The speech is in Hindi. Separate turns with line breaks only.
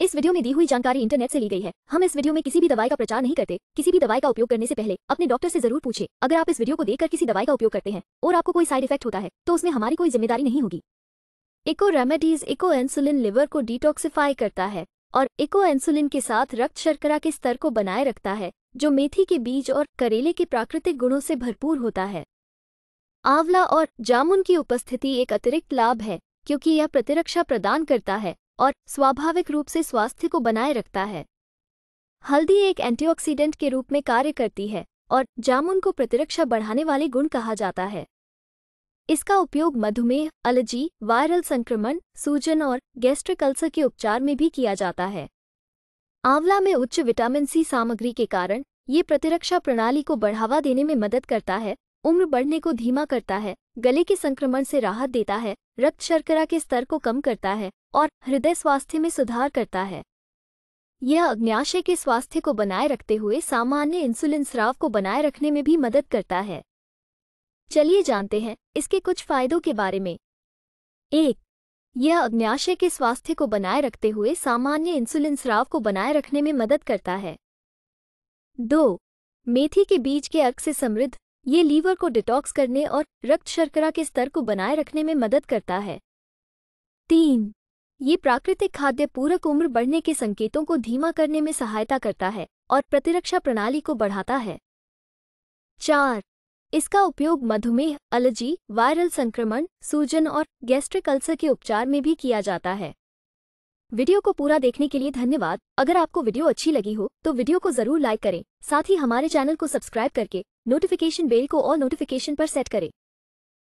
इस वीडियो में दी हुई जानकारी इंटरनेट से ली गई है हम इस वीडियो में किसी भी दवाई का प्रचार नहीं करते किसी भी दवाई का उपयोग करने से पहले अपने डॉक्टर से जरूर पूछे अगर आप इस वीडियो को देखकर किसी दवाई का उपयोग करते हैं और आपको कोई साइड इफेक्ट होता है तो उसमें हमारी कोई जिम्मेदारी नहीं होगी eco remedies eco insulin liver को डिटॉक्सीफाई करता है और इको एंसुलिन के साथ रक्त शर्करा के स्तर को बनाए रखता है जो मेथी के बीज और करेले के प्राकृतिक गुणों से भरपूर होता है आंवला और जामुन की उपस्थिति एक अतिरिक्त लाभ है क्योंकि यह प्रतिरक्षा प्रदान करता है और स्वाभाविक रूप से स्वास्थ्य को बनाए रखता है हल्दी एक एंटीऑक्सीडेंट के रूप में कार्य करती है और जामुन को प्रतिरक्षा बढ़ाने वाले गुण कहा जाता है इसका उपयोग मधुमेह अलर्जी वायरल संक्रमण सूजन और गैस्ट्रिक अल्सर के उपचार में भी किया जाता है आंवला में उच्च विटामिन सी सामग्री के कारण ये प्रतिरक्षा प्रणाली को बढ़ावा देने में मदद करता है उम्र बढ़ने को धीमा करता है गले के संक्रमण से राहत देता है रक्त शर्करा के स्तर को कम करता है और हृदय स्वास्थ्य में सुधार करता है यह अग्न्याशय के स्वास्थ्य को बनाए रखते हुए सामान्य इंसुलिन स्राव को बनाए रखने में भी मदद करता है चलिए जानते हैं इसके कुछ फायदों के बारे में एक यह अग्न्याशय के स्वास्थ्य को बनाए रखते हुए सामान्य इंसुलिन स्राव को बनाए रखने में मदद करता है दो मेथी के बीज के अर्क से समृद्ध ये लीवर को डिटॉक्स करने और रक्त शर्करा के स्तर को बनाए रखने में मदद करता है तीन ये प्राकृतिक खाद्य पूरक उम्र बढ़ने के संकेतों को धीमा करने में सहायता करता है और प्रतिरक्षा प्रणाली को बढ़ाता है चार इसका उपयोग मधुमेह अलर्जी वायरल संक्रमण सूजन और गैस्ट्रिक अल्सर के उपचार में भी किया जाता है वीडियो को पूरा देखने के लिए धन्यवाद अगर आपको वीडियो अच्छी लगी हो तो वीडियो को जरूर लाइक करें साथ ही हमारे चैनल को सब्सक्राइब करके नोटिफिकेशन बेल को और नोटिफिकेशन पर सेट करें